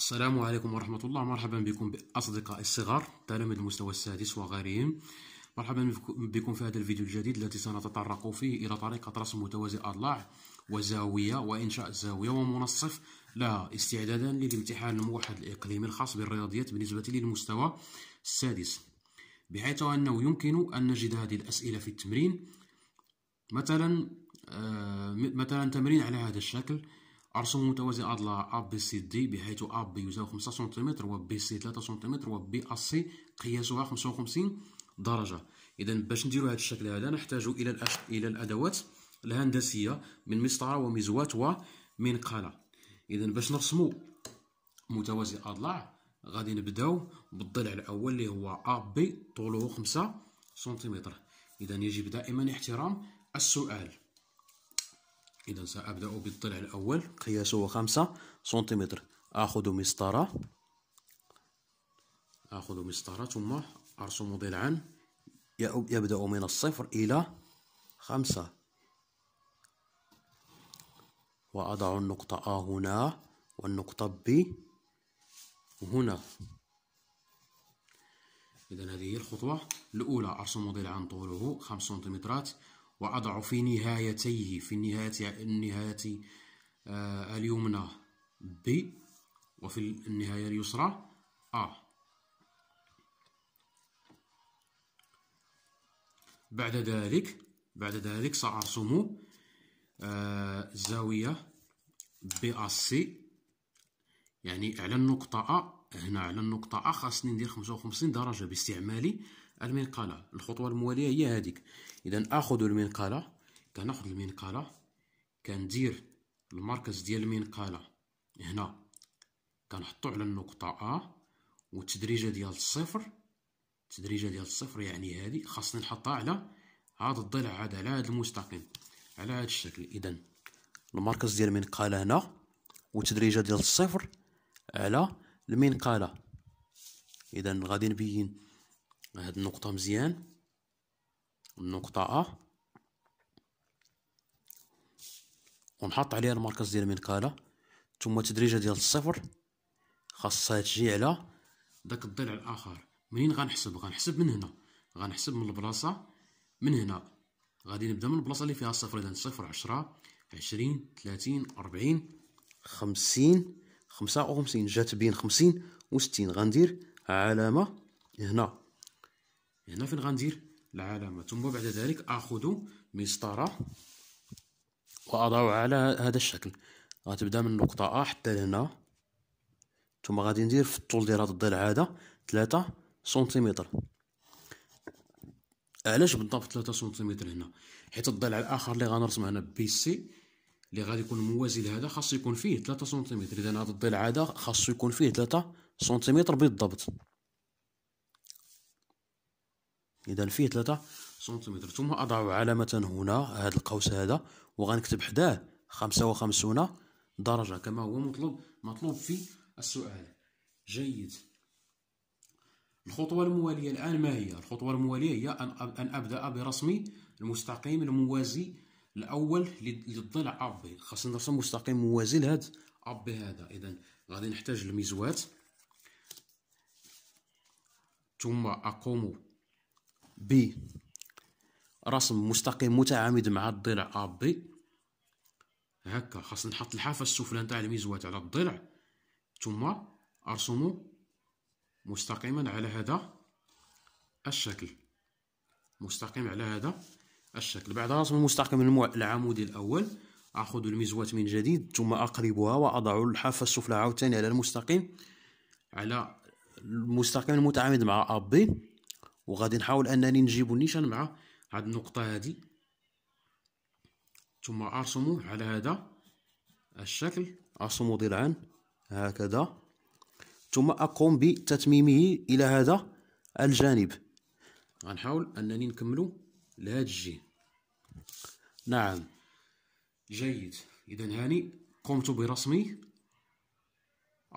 السلام عليكم ورحمة الله مرحبا بكم بأصدقائي الصغار تلاميذ المستوى السادس وغيرهم مرحبا بكم في هذا الفيديو الجديد الذي سنتطرق فيه إلى طريقة رسم متوازي أضلاع وزاوية وإنشاء زاوية ومنصف لها استعدادا للامتحان الموحد الإقليمي الخاص بالرياضيات بالنسبة للمستوى السادس بحيث أنه يمكن أن نجد هذه الأسئلة في التمرين مثلا آه، مثلا تمرين على هذا الشكل أرسم متوازي أضلاع أ بي سي دي بحيث أ بي يساوي خمسة سنتيمتر و بي سي ثلاثة سنتيمتر و بي أ سي قياسها خمسة وخمسين درجة إذا باش نديرو هذا الشكل هذا نحتاج إلى الأش... إلى الأدوات الهندسية من مسطرة ومزوات ومنقلة إذا باش نرسمو متوازي أضلاع غادي نبداو بالضلع الأول اللي هو أ بي طوله خمسة سنتيمتر إذا يجب دائما احترام السؤال إذا سأبدأ بالضلع الأول قياسه خمسة سنتيمتر آخذ مسطرة آخذ مسطرة ثم أرسم ضلعا يبدأ من الصفر إلى خمسة وأضع النقطة أ هنا والنقطة ب هنا إذا هذه هي الخطوة الأولى أرسم ضلعا طوله خمس سنتيمترات وأضع في نهايتيه في النهاية النهاية آه، اليمنى ب وفي النهاية اليسرى أ بعد ذلك بعد ذلك سأرسم آه زاوية سي يعني على النقطة أ هنا على النقطة أ خاصني ندير خمسة وخمسين درجة باستعمالي المنقالة الخطوه المواليه هي هذيك اذا اخذ المنقالة كناخذ المنقالة كندير المركز ديال المنقالة هنا كنحطو على النقطه ا والتدريجه ديال الصفر التدريجه ديال الصفر يعني هادي خاصني نحطها على هاد الضلع هذا على هاد المستقيم على هاد الشكل اذا المركز ديال المنقالة هنا والتدريجه ديال الصفر على المنقالة اذا غادي نبين هاد النقطة مزيان النقطة أ ونحط عليها المركز ديال المنكالة ثم تدريجة ديال الصفر خاصها تجي على داك الضلع الآخر منين غنحسب غنحسب من هنا غنحسب من البلاصة من هنا غادي نبدا من البلاصة اللي فيها الصفر إذا صفر عشرة عشرين تلاتين أربعين خمسين خمسة وخمسين جات بين خمسين وستين غندير علامة هنا هنا فين غندير العلامه ثم بعد ذلك اخذ مسطره وأضع على هذا الشكل غتبدا من نقطه ا حتى لهنا ثم غادي ندير في الطول ديال هاد الضلع هذا ثلاثة سنتيمتر علاش بالضبط ثلاثة سنتيمتر هنا حيت الضلع الاخر اللي غنرسم هنا بي سي اللي غادي يكون موازي لهذا خاصو يكون فيه ثلاثة سنتيمتر اذا هاد الضلع هذا خاصو يكون فيه ثلاثة سنتيمتر بالضبط اذا فيه 3 سنتيمتر ثم اضع علامه هنا هذا القوس هذا وغنكتب حداه 55 درجه كما هو مطلوب مطلوب في السؤال جيد الخطوه المواليه الان ما هي الخطوه المواليه هي ان ابدا برسم المستقيم الموازي الاول للضلع اب خاصنا نرسم مستقيم موازي لهذا اب هذا اذا غادي نحتاج المزوات ثم اقوم ب رسم مستقيم متعامد مع الضلع أ بي هكا خاص نحط الحافة السفلى نتاع الميزوات على الضلع ثم أرسم مستقيما على هذا الشكل مستقيم على هذا الشكل بعد رسم المستقيم العمودي الأول أخذ الميزوات من جديد ثم اقربها وأضع الحافة السفلى عاوتاني على المستقيم على المستقيم المتعامد مع أ بي وغادي نحاول انني نجيب النيشان مع هاد النقطه هادي ثم ارسمو على هذا الشكل ارسمو ضلعا هكذا ثم اقوم بتتميمه الى هذا الجانب غنحاول انني نكملو لهاد الجهه نعم جيد اذا هاني قمت برسم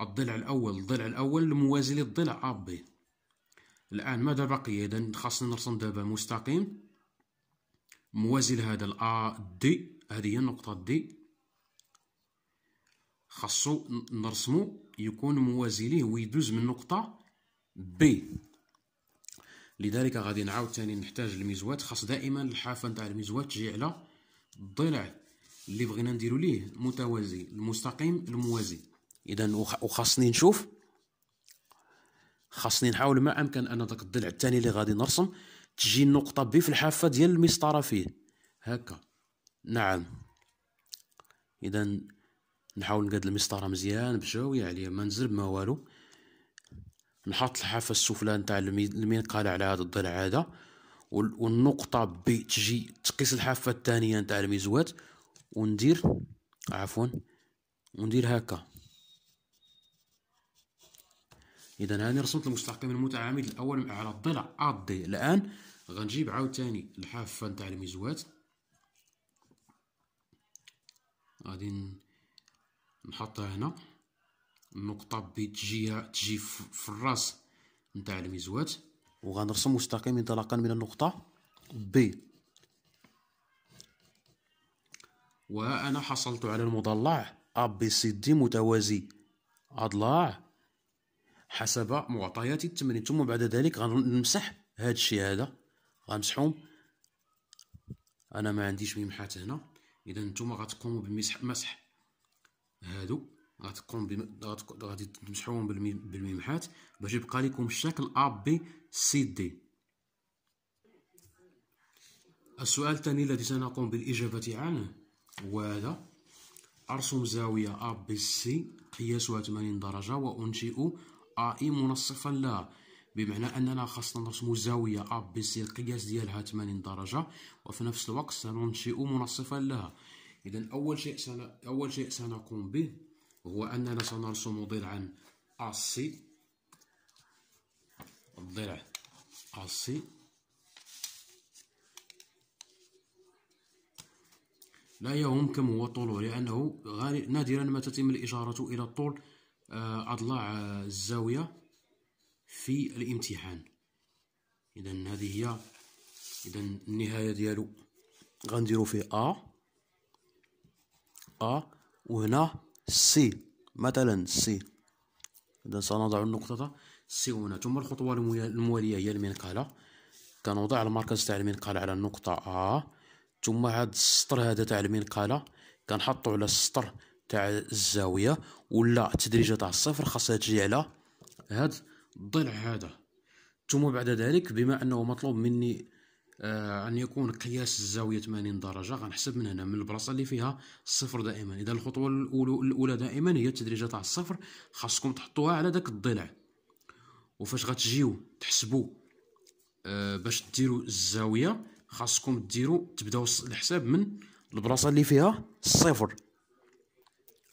الضلع الاول الضلع الاول الموازي للضلع ا بي الآن ماذا بقي إذا خاصنا نرسم دابا مستقيم موازي لهذا الأ دي هذه هي النقطة دي خاصو نرسمو يكون موازي ليه ويدوز من نقطة بي لذلك غادي نعاود ثاني نحتاج الميزوات خاص دائما الحافة نتاع الميزوات تجي على الضلع اللي بغينا نديرو ليه متوازي المستقيم الموازي اذا وخاصني نشوف خاصني نحاول ما امكن ان داك الضلع الثاني اللي غادي نرسم تجي النقطه بي في الحافه ديال المسطره فيه هكا نعم اذا نحاول نقاد المسطره مزيان بجاويه عليا ما نزرب ما والو نحط الحافه السفلى نتاع المنقله على هذا الضلع هذا والنقطه بي تجي تقيس الحافه الثانيه نتاع الميزوات وندير عفوا وندير هكا اذا هاني رسمت المستحقين المتعامد الاول على الضلع دي الان غنجيب عاوتاني الحافه نتاع الميزوات غادي نحطها هنا النقطه بتجيها تجي في الراس نتاع الميزوات وغنرسم مستقيم انطلاقا من النقطه بي وها انا حصلت على المضلع ا بي سي دي متوازي اضلاع حسب معطيات التمرين ثم بعد ذلك غنمسح هذا الشيء هذا غنمسحهم انا ما عنديش ممحات هنا اذا نتوما غتقوموا بمسح مسح هادو غتقوم بم... غادي تمسحوهم بالمي... بالممحات باش يبقى لكم الشكل ا بي سي دي السؤال الثاني الذي سنقوم بالاجابه عنه هو هذا ارسم زاويه ا بي سي قياسها 80 درجه وانشئ اي منصفا لا بمعنى اننا خاصنا نرسم زاويه ا بي سي القياس ديالها 80 درجه وفي نفس الوقت سننشئ منصفا لها اذا اول شيء سن... اول شيء سنقوم به هو اننا سنرسم ضلعا ا سي الضلع ا سي لا يهم كم هو طوله لانه غالي نادرا ما تتم الاشاره الى الطول أضلاع آه، الزاوية في الامتحان إذا هذه هي إذا النهاية ديالو غنديرو فيه أ أ وهنا سي مثلا سي إذا سنضع النقطة سي هنا ثم الخطوة الموالية هي المنقالة كنوضع المركز تاع المنقالة على النقطة أ ثم هاد السطر هذا تاع المنقالة كنحطو على السطر تاع الزاويه ولا التدريجه تاع الصفر خاصها تجي على هاد الضلع هذا ثم بعد ذلك بما انه مطلوب مني آه ان يكون قياس الزاويه 80 درجه غنحسب من هنا من البلاصه اللي فيها الصفر دائما اذا الخطوه الاولى دائما هي التدريجه تاع الصفر خاصكم تحطوها على داك الضلع وفاش غتجيو تحسبوا آه باش ديروا الزاويه خاصكم ديروا تبداو الحساب من البلاصه اللي فيها الصفر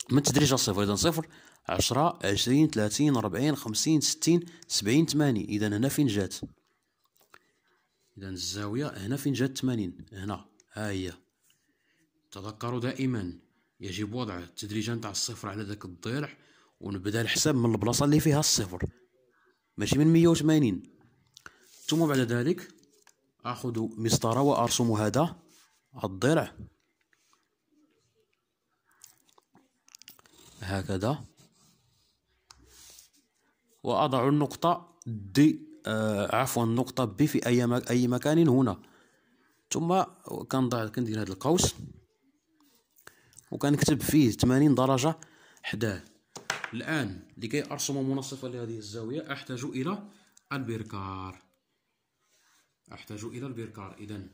من تدريج صفر اذا صفر عشرة عشرين 30 ربعين خمسين ستين سبعين 80 اذا هنا فين جات اذا الزاويه هنا فين جات 80 هنا ها هي تذكروا دائما يجب وضع التدريج نتاع الصفر على ذاك الضلع ونبدا الحساب من البلاصه اللي فيها الصفر ماشي من 180 ثم بعد ذلك اخذ مسطره وارسم هذا الضلع هكذا وأضع النقطة دي آه عفوا النقطة بي في أي أي مكان هنا ثم كنضع كندير هذا القوس وكنكتب فيه 80 درجة حداه الآن لكي أرسم منصفا لهذه الزاوية أحتاج إلى البركار أحتاج إلى البركار إذا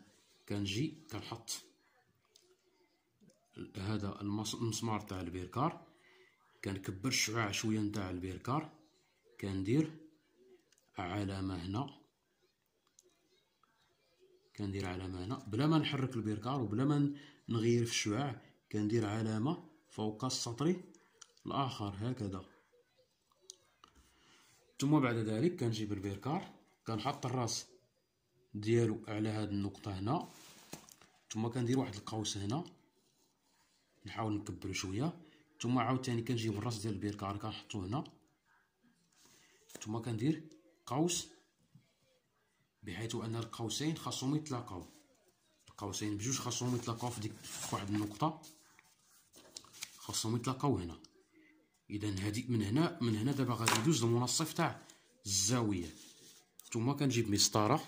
كنجي كنحط هذا المسمار تاع البركار كنكبر الشعاع شويه نتاع البركار كندير علامه هنا كندير علامه هنا بلا ما نحرك البركار وبلا ما نغير في الشعاع كندير علامه فوق السطر الاخر هكذا ثم بعد ذلك كنجيب البركار كنحط الراس ديالو على هاد النقطه هنا ثم كندير واحد القوس هنا نحاول نكبر شويه ثم عاوتاني كنجيب الراس ديال البيركار كنحطو هنا ثم كندير قوس بحيث ان القوسين خاصهم يتلاقاو القوسين بجوج خاصهم يتلاقاو في ديك واحد النقطه خاصهم يتلاقاو هنا اذا هادي من هنا من هنا دابا غادي يدوز المنصف تاع الزاويه ثم كنجيب مسطره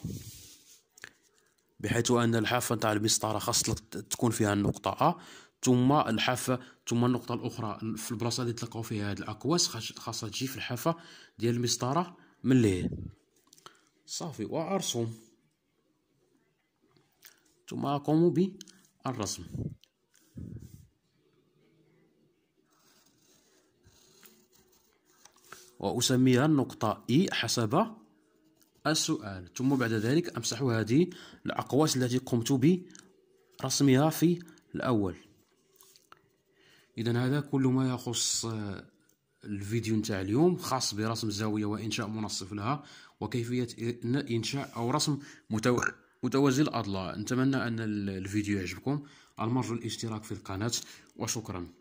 بحيث ان الحافه تاع المسطره خاص تكون فيها النقطه ا ثم الحافه ثم النقطه الاخرى في البلاصه اللي تلقاو فيها هاد الاكواس خاصها تجي في الحافه ديال المسطره من الليل صافي وارسم ثم اقوم بالرسم وأسميها النقطة إي حسب السؤال ثم بعد ذلك أمسح هذه الأقواس التي قمت برسمها في الأول اذا هذا كل ما يخص آه، الفيديو نتاع اليوم خاص برسم الزاويه وانشاء منصف لها وكيفيه انشاء او رسم متوازي الاضلاع نتمنى ان الفيديو يعجبكم المرجو الاشتراك في القناه وشكرا